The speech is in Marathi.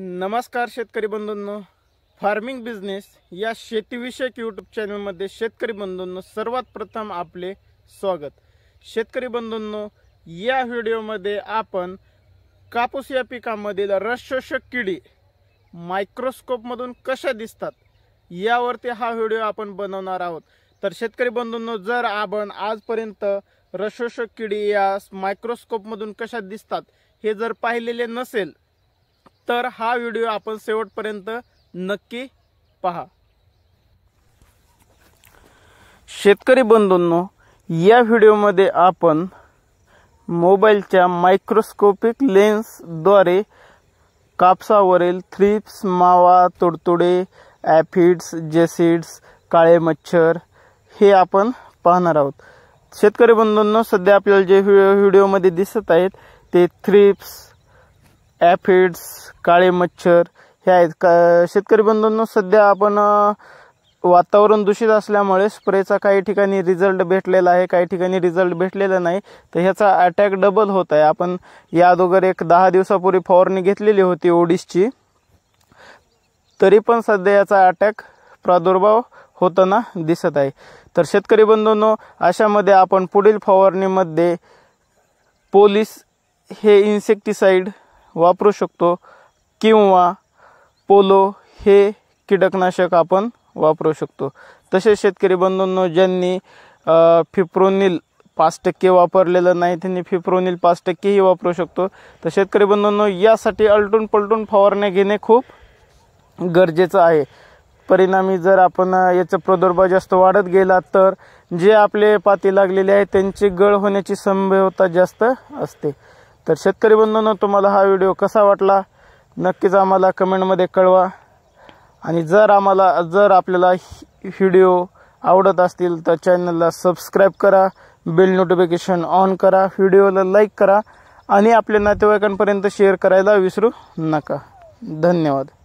नमस्कार शेतकरी बंधूंनो फार्मिंग बिझनेस या शेतीविषयक यूट्यूब चॅनलमध्ये शेतकरी बंधूंनो सर्वात प्रथम आपले स्वागत शेतकरी बंधूंनो या व्हिडिओमध्ये आपण कापूस या पिकामधील रसशोषक किडी मायक्रोस्कोपमधून कशा दिसतात यावरती हा व्हिडिओ आपण बनवणार आहोत तर शेतकरी बंधूंनो जर आपण आजपर्यंत रसशोषक किडी या मायक्रोस्कोपमधून कशा दिसतात हे जर पाहिलेले नसेल तर हा व्हिडिओ आपण शेवटपर्यंत नक्की पहा शेतकरी बंधूंनो या व्हिडिओमध्ये आपण मोबाईलच्या मायक्रोस्कोपिक लेन्सद्वारे कापसावरील थ्रिप्स मावा तुडतुडे ॲफिड्स जेसिड्स काळे मच्छर हे आपण पाहणार आहोत शेतकरी बंधूंनो सध्या आपल्याला जे व्हिडिओमध्ये दिसत आहेत ते थ्रिप्स ॲफिड्स काळे मच्छर हे आहेत का शेतकरी बंधूंना सध्या आपण वातावरण दूषित असल्यामुळे स्प्रेचा काही ठिकाणी रिझल्ट भेटलेला आहे काही ठिकाणी रिझल्ट भेटलेला नाही तर ह्याचा अटॅक डबल होत आहे आपण या अगोदर एक दहा दिवसापूर्वी फवारणी घेतलेली होती ओडीसची तरी पण सध्या याचा अटॅक प्रादुर्भाव होताना दिसत आहे तर शेतकरी बंधूंनो अशामध्ये आपण पुढील फवारणीमध्ये पोलीस हे इन्सेक्टिसाईड वापरू शकतो किंवा पोलो हे कीटकनाशक आपण वापरू शकतो तसेच शेतकरी बंधूंनो ज्यांनी फिप्रोनिल पाच टक्के वापरलेलं नाही त्यांनी फिप्रोनिल पाच टक्केही वापरू शकतो तर शेतकरी बंधूंनो यासाठी अलटून पलटून फवारण्या घेणे खूप गरजेचं आहे परिणामी जर आपण याचा प्रादुर्भाव जास्त वाढत गेला तर जे आपले पाती लागलेले आहे त्यांची गळ होण्याची संभाव्यता जास्त असते तर शेतकरी बंधूंनो तुम्हाला हा व्हिडिओ कसा वाटला नक्कीच आम्हाला कमेंटमध्ये कळवा आणि जर आम्हाला जर आपल्याला व्हिडिओ आवडत असतील तर चॅनलला सबस्क्राईब करा बेल नोटिफिकेशन ऑन करा व्हिडिओला लाईक करा आणि आपल्या नातेवाईकांपर्यंत शेअर करायला विसरू नका धन्यवाद